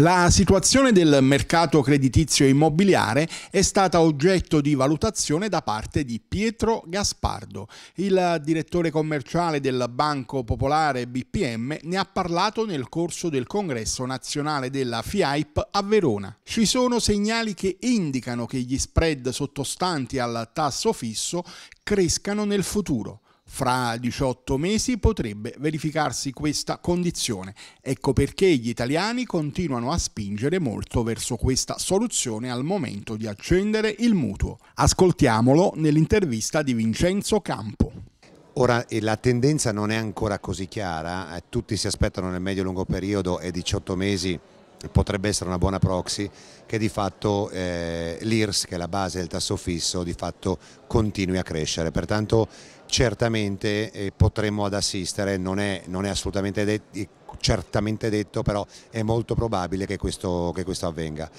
La situazione del mercato creditizio immobiliare è stata oggetto di valutazione da parte di Pietro Gaspardo. Il direttore commerciale del Banco Popolare BPM ne ha parlato nel corso del congresso nazionale della FIAIP a Verona. Ci sono segnali che indicano che gli spread sottostanti al tasso fisso crescano nel futuro. Fra 18 mesi potrebbe verificarsi questa condizione. Ecco perché gli italiani continuano a spingere molto verso questa soluzione al momento di accendere il mutuo. Ascoltiamolo nell'intervista di Vincenzo Campo. Ora la tendenza non è ancora così chiara, eh, tutti si aspettano nel medio-lungo periodo e 18 mesi potrebbe essere una buona proxy che di fatto eh, l'IRS che è la base del tasso fisso di fatto continui a crescere pertanto certamente potremmo ad assistere, non è, non è assolutamente det certamente detto, però è molto probabile che questo, che questo avvenga.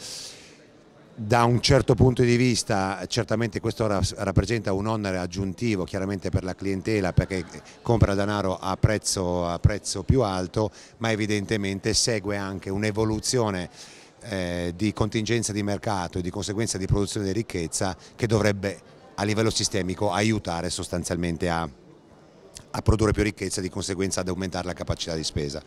Da un certo punto di vista certamente questo rappresenta un onere aggiuntivo chiaramente per la clientela perché compra denaro a prezzo, a prezzo più alto ma evidentemente segue anche un'evoluzione eh, di contingenza di mercato e di conseguenza di produzione di ricchezza che dovrebbe a livello sistemico aiutare sostanzialmente a, a produrre più ricchezza e di conseguenza ad aumentare la capacità di spesa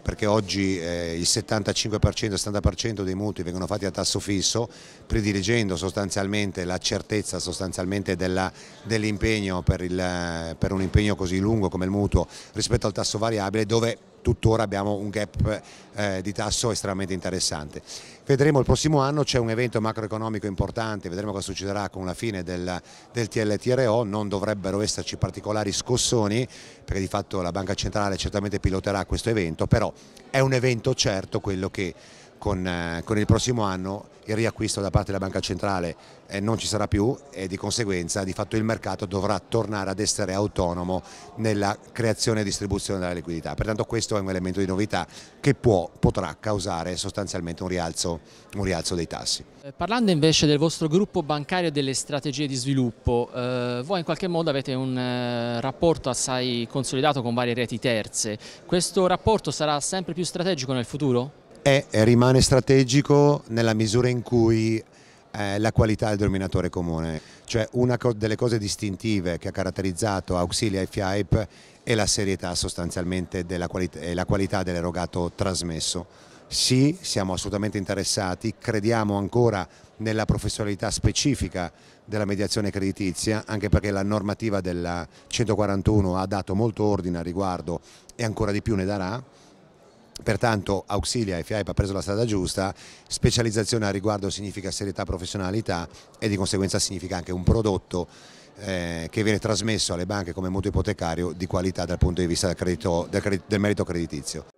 perché oggi eh, il 75%, 70% dei mutui vengono fatti a tasso fisso, prediligendo sostanzialmente la certezza sostanzialmente dell'impegno dell per, per un impegno così lungo come il mutuo rispetto al tasso variabile dove tuttora abbiamo un gap eh, di tasso estremamente interessante. Vedremo il prossimo anno, c'è un evento macroeconomico importante, vedremo cosa succederà con la fine del, del TLTRO, non dovrebbero esserci particolari scossoni perché di fatto la Banca Centrale certamente piloterà questo evento, però è un evento certo quello che con, eh, con, il prossimo anno il riacquisto da parte della banca centrale eh, non ci sarà più e di conseguenza di fatto il mercato dovrà tornare ad essere autonomo nella creazione e distribuzione della liquidità. Pertanto questo è un elemento di novità che può, potrà causare sostanzialmente un rialzo, un rialzo dei tassi. Eh, parlando invece del vostro gruppo bancario e delle strategie di sviluppo, eh, voi in qualche modo avete un eh, rapporto assai consolidato con varie reti terze, questo rapporto sarà sempre più strategico nel futuro? e rimane strategico nella misura in cui eh, la qualità è il denominatore comune, cioè una delle cose distintive che ha caratterizzato Auxilia e FIAIP è la serietà sostanzialmente qualità, e la qualità dell'erogato trasmesso. Sì, siamo assolutamente interessati, crediamo ancora nella professionalità specifica della mediazione creditizia, anche perché la normativa della 141 ha dato molto ordine a riguardo e ancora di più ne darà Pertanto Auxilia e FIAIP ha preso la strada giusta, specializzazione al riguardo significa serietà, professionalità e di conseguenza significa anche un prodotto eh, che viene trasmesso alle banche come mutuo ipotecario di qualità dal punto di vista del, credito, del, credito, del merito creditizio.